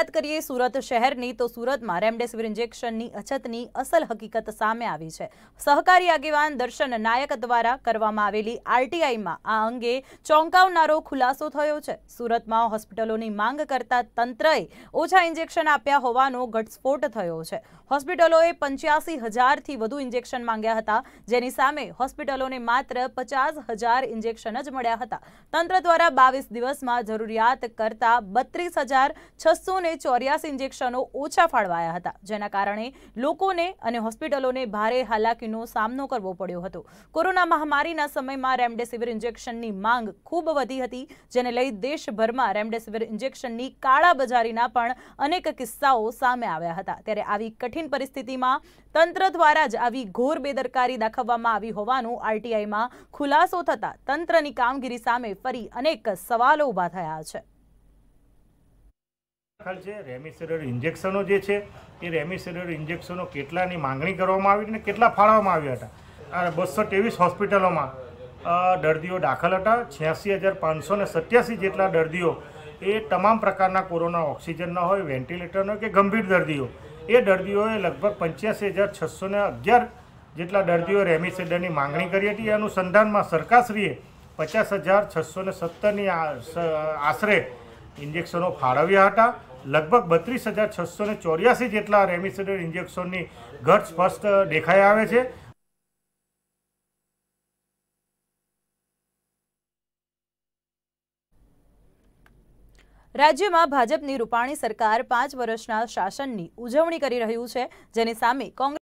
વાત કરીએ સુરત શહેરની તો સુરતમાં રેમડેસિવિર ઇન્જેક્શનની અછતની અસલ હકીકત સામે આવી છે સહકારી આગેવાન દર્શન નાયક દ્વારા કરવામાં આવેલી આરટીઆઈમાં આ અંગે ચોંકાવનારો ખુલાસો થયો છે સુરતમાં હોસ્પિટલોની માંગ કરતા તંત્રએ ઓછા ઇન્જેક્શન આપ્યા હોવાનો ઘટસ્ફોટ થયો છે હોસ્પિટલોએ પંચ્યાસી હજારથી વધુ ઇન્જેક્શન માંગ્યા હતા જેની સામે હોસ્પિટલોને માત્ર પચાસ હજાર ઇન્જેક્શન જ મળ્યા હતા તંત્ર દ્વારા બાવીસ દિવસમાં જરૂરિયાત કરતા બત્રીસ હજાર છસો એકસોને ચોર્યાસી ઇન્જેક્શનો ઓછા ફાળવાયા હતા જેના કારણે લોકોને અને હોસ્પિટલોને ભારે હાલાકીનો સામનો કરવો પડ્યો હતો કોરોના મહામારીના સમયમાં રેમડેસિવિર ઇન્જેક્શનની માંગ ખૂબ વધી હતી જેને લઈ દેશભરમાં રેમડેસિવિર ઇન્જેક્શનની કાળાબજારીના પણ અનેક કિસ્સાઓ સામે આવ્યા હતા ત્યારે આવી કઠિન પરિસ્થિતિમાં તંત્ર દ્વારા જ આવી ઘોર બેદરકારી દાખવવામાં આવી હોવાનું આરટીઆઈમાં ખુલાસો થતાં તંત્રની કામગીરી સામે ફરી અનેક સવાલો ઊભા થયા છે દાખલ છે રેમડિસિવિર ઇન્જેક્શનો જે છે એ રેમડિસિવિર ઇન્જેક્શનો કેટલાની માંગણી કરવામાં આવી અને કેટલા ફાળવવામાં આવ્યા હતા બસો ત્રેવીસ હોસ્પિટલોમાં દર્દીઓ દાખલ હતા છ્યાસી હજાર પાંચસો ને સત્યાસી જેટલા દર્દીઓ એ તમામ પ્રકારના કોરોના ઓક્સિજનના હોય વેન્ટિલેટરના કે ગંભીર દર્દીઓ એ દર્દીઓએ લગભગ પંચ્યાસી હજાર છસો ને અગિયાર જેટલા દર્દીઓ રેમિસેડરની માંગણી કરી હતી એ અનુસંધાનમાં સરકારશ્રીએ પચાસ હજાર છસો ને સત્તરની આશરે ઇન્જેક્શનો ફાળવ્યા હતા લગભગ બત્રીસ હજાર છસો ને ચોર્યાસી જેટલા રેમિસેડર ઇન્જેક્શનની ઘટ સ્પષ્ટ દેખાઈ આવે છે રાજ્યમાં ભાજપની રૂપાણી સરકાર પાંચ વર્ષના શાસનની ઉજવણી કરી રહ્યું છે જેની સામે કોંગ્રેસ